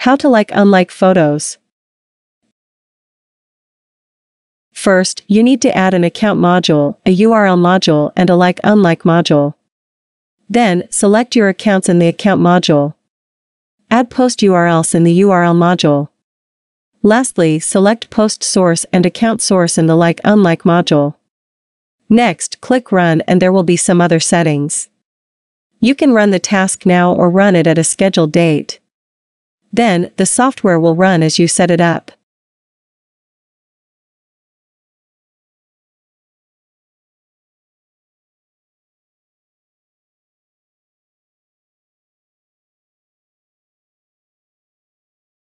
How to like unlike photos. First, you need to add an account module, a URL module, and a like unlike module. Then, select your accounts in the account module. Add post URLs in the URL module. Lastly, select post source and account source in the like unlike module. Next, click run and there will be some other settings. You can run the task now or run it at a scheduled date. Then, the software will run as you set it up.